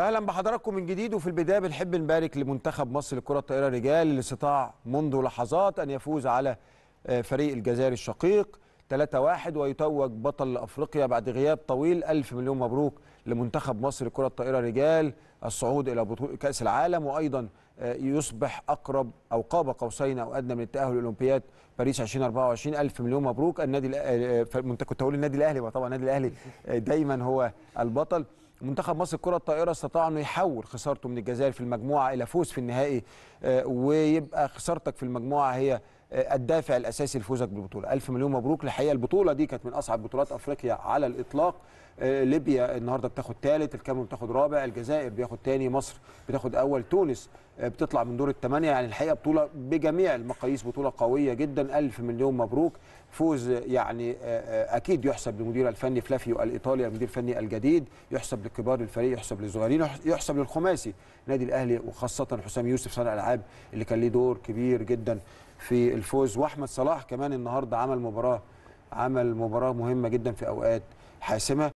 اهلا بحضراتكم من جديد وفي البدايه بنحب نبارك لمنتخب مصر لكره الطائره رجال اللي استطاع منذ لحظات ان يفوز على آه، فريق الجزائر الشقيق 3-1 ويتوج بطل افريقيا بعد غياب طويل الف مليون مبروك لمنتخب مصر لكره الطائره رجال الصعود الى بطوله كاس العالم وايضا آه، يصبح اقرب او قاب قوسين او ادنى من التاهل لاولمبياد باريس 2024 الف مليون مبروك النادي كنت آه، هقول النادي الاهلي طبعا النادي الاهلي دايما هو البطل منتخب مصر الكره الطائره استطاع انه يحول خسارته من الجزائر في المجموعه الى فوز في النهائي آه، ويبقى خسارتك في المجموعه هي آه، الدافع الاساسي لفوزك بالبطوله الف مليون مبروك الحقيقه البطوله دي كانت من اصعب بطولات افريقيا على الاطلاق آه، ليبيا النهارده بتاخد ثالث الكاميرون بتاخد رابع الجزائر بياخد ثاني مصر بتاخد اول تونس آه، بتطلع من دور الثمانيه يعني الحقيقه بطوله بجميع المقاييس بطوله قويه جدا الف مليون مبروك فوز يعني اكيد يحسب للمدير الفني فلافيو الايطالي المدير الفني الجديد يحسب لكبار الفريق يحسب للصغيرين يحسب للخماسي نادي الاهلي وخاصه حسام يوسف صانع العاب اللي كان ليه دور كبير جدا في الفوز واحمد صلاح كمان النهارده عمل مباراه عمل مباراه مهمه جدا في اوقات حاسمه